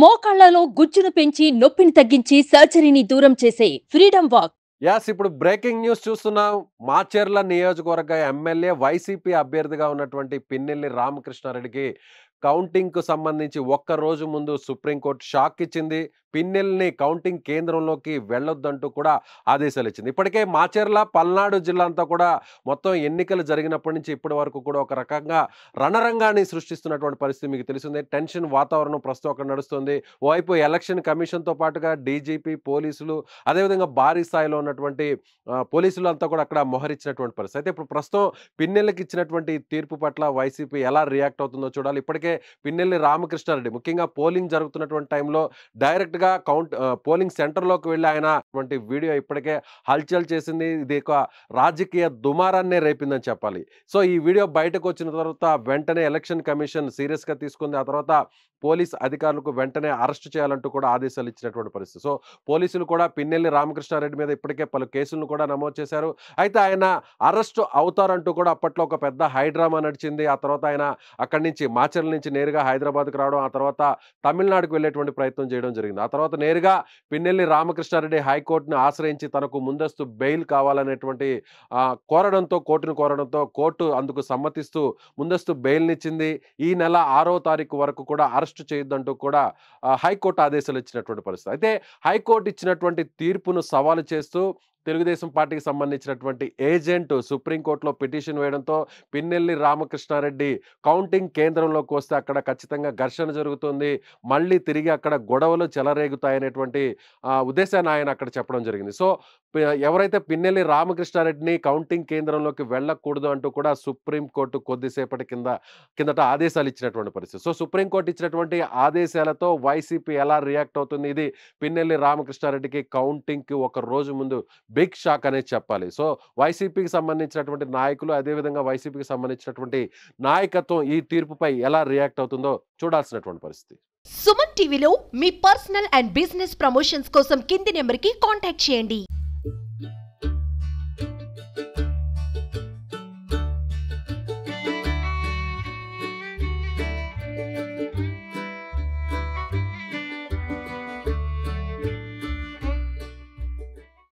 మోకాళ్లలో గుజ్జును పెంచి నొప్పిని తగ్గించి సర్జరీని దూరం చేసే ఫ్రీడమ్ వాక్ యాస్ ఇప్పుడు బ్రేకింగ్ న్యూస్ చూస్తున్నాం మాచేర్ల నియోజకవర్గ ఎమ్మెల్యే వైసీపీ అభ్యర్థిగా ఉన్నటువంటి పిన్నెల్లి రామకృష్ణారెడ్డికి కౌంటింగ్కు సంబంధించి ఒక్క రోజు ముందు సుప్రీంకోర్టు షాక్ ఇచ్చింది పిన్నెల్ని కౌంటింగ్ కేంద్రంలోకి వెళ్ళొద్దంటూ కూడా ఆదేశాలు ఇచ్చింది ఇప్పటికే మాచేర్ల పల్నాడు జిల్లా అంతా కూడా మొత్తం ఎన్నికలు జరిగినప్పటి నుంచి ఇప్పటి వరకు కూడా ఒక రకంగా రణరంగాన్ని సృష్టిస్తున్నటువంటి పరిస్థితి మీకు తెలిసిందే టెన్షన్ వాతావరణం ప్రస్తుతం అక్కడ నడుస్తుంది ఓవైపు ఎలక్షన్ కమిషన్తో పాటుగా డీజీపీ పోలీసులు అదేవిధంగా భారీ స్థాయిలో ఉన్నటువంటి పోలీసులు అంతా కూడా అక్కడ మొహరించినటువంటి పరిస్థితి అయితే ఇప్పుడు ప్రస్తుతం పిన్నెలకి ఇచ్చినటువంటి తీర్పు పట్ల వైసీపీ ఎలా రియాక్ట్ అవుతుందో చూడాలి ఇప్పటికే అలాగే పిన్నెల్లి రామకృష్ణారెడ్డి ముఖ్యంగా పోలింగ్ జరుగుతున్నటువంటి టైంలో డైరెక్ట్గా కౌంట్ పోలింగ్ సెంటర్లోకి వెళ్ళి ఆయన వీడియో ఇప్పటికే హల్చల్ చేసింది ఇది ఒక రాజకీయ దుమారాన్నే రేపిందని చెప్పాలి సో ఈ వీడియో బయటకు వచ్చిన తర్వాత వెంటనే ఎలక్షన్ కమిషన్ సీరియస్గా తీసుకుంది ఆ తర్వాత పోలీస్ అధికారులకు వెంటనే అరెస్ట్ చేయాలంటూ కూడా ఆదేశాలు ఇచ్చినటువంటి పరిస్థితి సో పోలీసులు కూడా పిన్నెల్లి రామకృష్ణారెడ్డి మీద ఇప్పటికే పలు కేసులను కూడా నమోదు చేశారు అయితే ఆయన అరెస్ట్ అవుతారంటూ కూడా అప్పట్లో ఒక పెద్ద హైడ్రామా నడిచింది ఆ తర్వాత ఆయన అక్కడి నుంచి మాచర్ల నుంచి నేరుగా హైదరాబాద్కు రావడం ఆ తర్వాత తమిళనాడుకు వెళ్ళేటువంటి ప్రయత్నం చేయడం జరిగింది ఆ తర్వాత నేరుగా పిన్నెల్లి రామకృష్ణారెడ్డి హైకోర్టును ఆశ్రయించి తనకు ముందస్తు బెయిల్ కావాలనేటువంటి కోరడంతో కోర్టును కోరడంతో కోర్టు అందుకు సమ్మతిస్తూ ముందస్తు బెయిల్నిచ్చింది ఈ నెల ఆరో తారీఖు వరకు కూడా అరెస్టు చేయొద్దంటూ కూడా హైకోర్టు ఆదేశాలు ఇచ్చినటువంటి పరిస్థితి అయితే హైకోర్టు ఇచ్చినటువంటి తీర్పును సవాలు చేస్తూ తెలుగుదేశం పార్టీకి సంబంధించినటువంటి ఏజెంట్ సుప్రీంకోర్టులో పిటిషన్ వేయడంతో పిన్నెల్లి రామకృష్ణారెడ్డి కౌంటింగ్ కేంద్రంలోకి వస్తే అక్కడ ఖచ్చితంగా ఘర్షణ జరుగుతుంది మళ్ళీ తిరిగి అక్కడ గొడవలు చెలరేగుతాయనేటువంటి ఉద్దేశాన్ని ఆయన అక్కడ చెప్పడం జరిగింది సో ఎవరైతే పిన్నెల్లి రామకృష్ణారెడ్డిని కౌంటింగ్ కేంద్రంలోకి వెళ్ళకూడదు అంటూ కూడా సుప్రీంకోర్టు కొద్దిసేపటి కింద కిందట ఆదేశాలు ఇచ్చినటువంటి పరిస్థితి సో సుప్రీంకోర్టు ఇచ్చినటువంటి ఆదేశాలతో వైసీపీ ఎలా రియాక్ట్ అవుతుంది ఇది పిన్నెల్లి రామకృష్ణారెడ్డికి కౌంటింగ్కి ఒక రోజు ముందు బిగ్ షాక్ అనేది చెప్పాలి సో వైసీపీకి సంబంధించినటువంటి నాయకులు అదేవిధంగా వైసీపీకి సంబంధించినటువంటి నాయకత్వం ఈ తీర్పుపై ఎలా రియాక్ట్ అవుతుందో చూడాల్సినటువంటి పరిస్థితి సుమన్ టీవీలో మీ పర్సనల్ అండ్ బిజినెస్ ప్రమోషన్స్ కోసం కింది నెంబర్కి కాంటాక్ట్ చేయండి